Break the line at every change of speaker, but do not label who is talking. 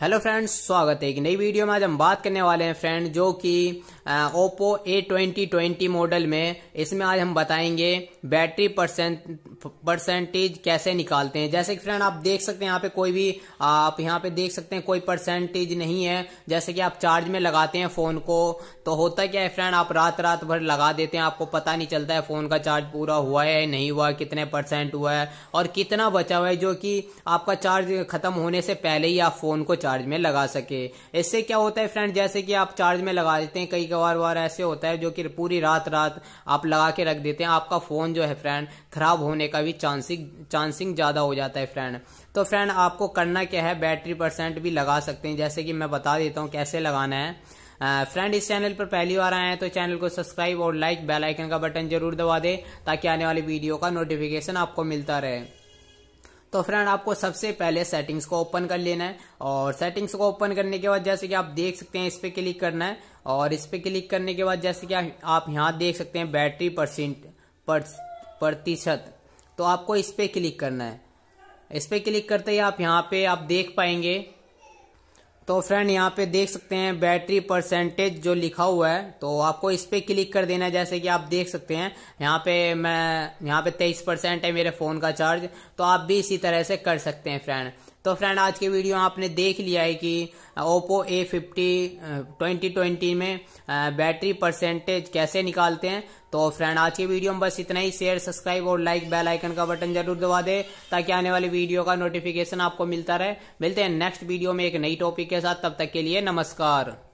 hello friends स्वागत है एक नई वीडियो में आज हम बात करने वाले हैं फ्रेंड जो कि Oppo A twenty twenty model में इसमें आज हम बताएंगे बैटरी परसेंट परसेंटेज कैसे निकालते हैं जैसे कि फ्रेंड आप देख सकते हैं यहाँ पे कोई भी आप यहाँ पे देख सकते हैं कोई परसेंटेज नहीं है जैसे कि आप चार्ज में लगाते हैं फोन को तो होता क्या है फ्रेंड आप रात रात भर लगा देते हैं आपको पता नहीं चलता है फोन का चार्ज पूरा हुआ है नहीं हुआ कितने परसेंट हुआ है और कितना बचा हुआ है जो कि आपका चार्ज खत्म होने से पहले ही आप फोन को चार्ज में लगा सके इससे क्या होता है फ्रेंड जैसे कि आप चार्ज में लगा देते हैं कई कबार बार ऐसे होता है जो कि पूरी रात रात आप लगा के रख देते हैं आपका फोन जो है फ्रेंड खराब होने कभी चांसिंग चांसिंग ज़्यादा हो जाता है फ्रेंड तो फ्रेंड आपको करना क्या है बैटरी परसेंट भी लगा सकते हैं जैसे कि मैं बता देता हूँ कैसे लगाना है फ्रेंड इस चैनल पर पहली बार आए हैं तो चैनल को सब्सक्राइब और लाइक बेल आइकन का बटन जरूर दबा दें ताकि आने वाली वीडियो का नोटिफिकेशन आपको मिलता रहे तो फ्रेंड आपको सबसे पहले सेटिंग्स को ओपन कर लेना है और सेटिंग्स को ओपन करने के बाद जैसे कि आप देख सकते हैं इस पर क्लिक करना है और इस पर क्लिक करने के बाद जैसे कि आप यहाँ देख सकते हैं बैटरी परसेंट प्रतिशत तो आपको इस पर क्लिक करना है इस पर क्लिक करते ही आप यहाँ पे आप देख पाएंगे तो फ्रेंड यहाँ पे देख सकते हैं बैटरी परसेंटेज जो लिखा हुआ है तो आपको इस पर क्लिक कर देना है जैसे कि आप देख सकते हैं यहाँ पे मैं यहाँ पे तेईस परसेंट है मेरे फ़ोन का चार्ज तो आप भी इसी तरह से कर सकते हैं फ्रेंड तो फ्रेंड आज के वीडियो आपने देख लिया है कि Oppo A fifty twenty twenty में बैटरी uh, परसेंटेज कैसे निकालते हैं तो फ्रेंड आज के वीडियो में बस इतना ही शेयर सब्सक्राइब और लाइक बेल आइकन का बटन जरूर दबा दे ताकि आने वाले वीडियो का नोटिफिकेशन आपको मिलता रहे मिलते हैं नेक्स्ट वीडियो में एक नई टॉपिक के साथ तब तक के लिए नमस्कार